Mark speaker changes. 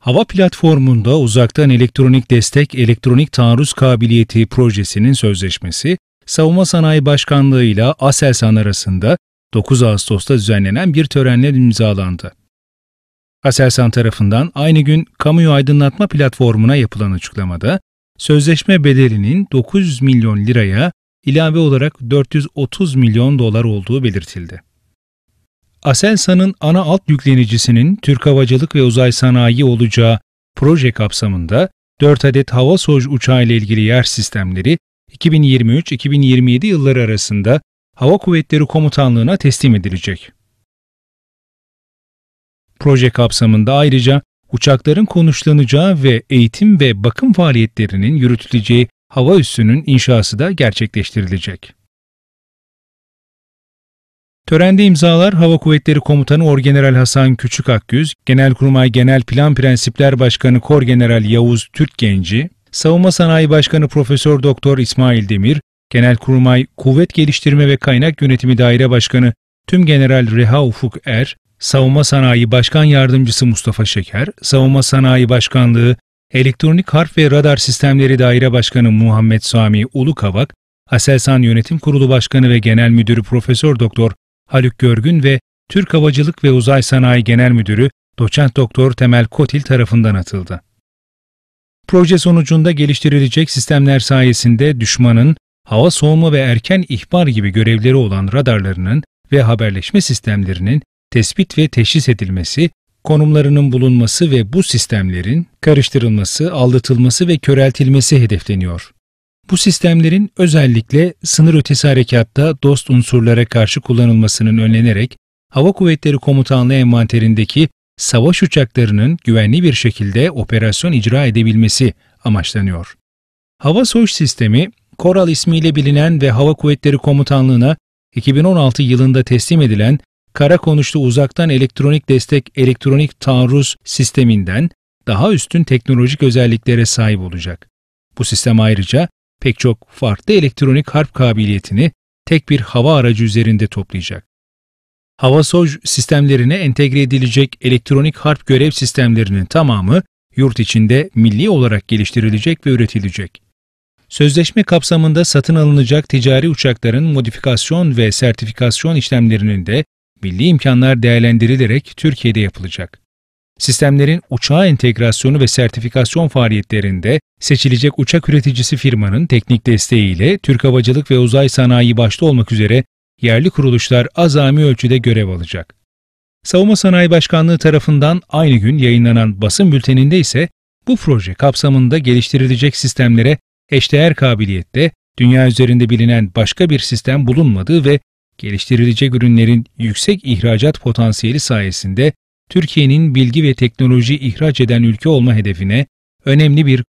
Speaker 1: Hava platformunda uzaktan elektronik destek elektronik taarruz kabiliyeti projesinin sözleşmesi, Savunma Sanayi Başkanlığı ile ASELSAN arasında 9 Ağustos'ta düzenlenen bir törenle imzalandı. ASELSAN tarafından aynı gün kamuyu aydınlatma platformuna yapılan açıklamada, sözleşme bedelinin 900 milyon liraya ilave olarak 430 milyon dolar olduğu belirtildi. Aselsan'ın ana alt yüklenicisinin Türk Havacılık ve Uzay Sanayi olacağı proje kapsamında 4 adet hava soj uçağı ile ilgili yer sistemleri 2023-2027 yılları arasında Hava Kuvvetleri Komutanlığı'na teslim edilecek. Proje kapsamında ayrıca uçakların konuşlanacağı ve eğitim ve bakım faaliyetlerinin yürütüleceği hava üssünün inşası da gerçekleştirilecek. Törende imzalar Hava Kuvvetleri Komutanı Orgeneral Hasan Küçük Akgüz, Genelkurmay Genel Plan Prensipler Başkanı Korgeneral Yavuz Türkgenci, Savunma Sanayi Başkanı Profesör Doktor İsmail Demir, Genelkurmay Kuvvet Geliştirme ve Kaynak Yönetimi Daire Başkanı Tüm General Reha Ufuk Er, Savunma Sanayi Başkan Yardımcısı Mustafa Şeker, Savunma Sanayi Başkanlığı Elektronik Harf ve Radar Sistemleri Daire Başkanı Muhammed Sami Ulukavak, Aselsan Yönetim Kurulu Başkanı ve Genel Müdürü Profesör Doktor Haluk Görgün ve Türk Havacılık ve Uzay Sanayi Genel Müdürü Doçent Doktor Temel Kotil tarafından atıldı. Proje sonucunda geliştirilecek sistemler sayesinde düşmanın hava soğuma ve erken ihbar gibi görevleri olan radarlarının ve haberleşme sistemlerinin tespit ve teşhis edilmesi, konumlarının bulunması ve bu sistemlerin karıştırılması, aldatılması ve köreltilmesi hedefleniyor. Bu sistemlerin özellikle sınır ötesi harekatta dost unsurlara karşı kullanılmasının önlenerek Hava Kuvvetleri Komutanlığı envanterindeki savaş uçaklarının güvenli bir şekilde operasyon icra edebilmesi amaçlanıyor. Hava Soğuş Sistemi, Koral ismiyle bilinen ve Hava Kuvvetleri Komutanlığı'na 2016 yılında teslim edilen kara konuşlu uzaktan elektronik destek elektronik taarruz sisteminden daha üstün teknolojik özelliklere sahip olacak. Bu sistem ayrıca pek çok farklı elektronik harp kabiliyetini tek bir hava aracı üzerinde toplayacak. Hava Havasoj sistemlerine entegre edilecek elektronik harp görev sistemlerinin tamamı yurt içinde milli olarak geliştirilecek ve üretilecek. Sözleşme kapsamında satın alınacak ticari uçakların modifikasyon ve sertifikasyon işlemlerinin de milli imkanlar değerlendirilerek Türkiye'de yapılacak sistemlerin uçağa entegrasyonu ve sertifikasyon faaliyetlerinde seçilecek uçak üreticisi firmanın teknik desteğiyle Türk Havacılık ve Uzay Sanayi başta olmak üzere yerli kuruluşlar azami ölçüde görev alacak. Savunma Sanayi Başkanlığı tarafından aynı gün yayınlanan basın bülteninde ise bu proje kapsamında geliştirilecek sistemlere eşdeğer kabiliyette dünya üzerinde bilinen başka bir sistem bulunmadığı ve geliştirilecek ürünlerin yüksek ihracat potansiyeli sayesinde Türkiye'nin bilgi ve teknoloji ihraç eden ülke olma hedefine önemli bir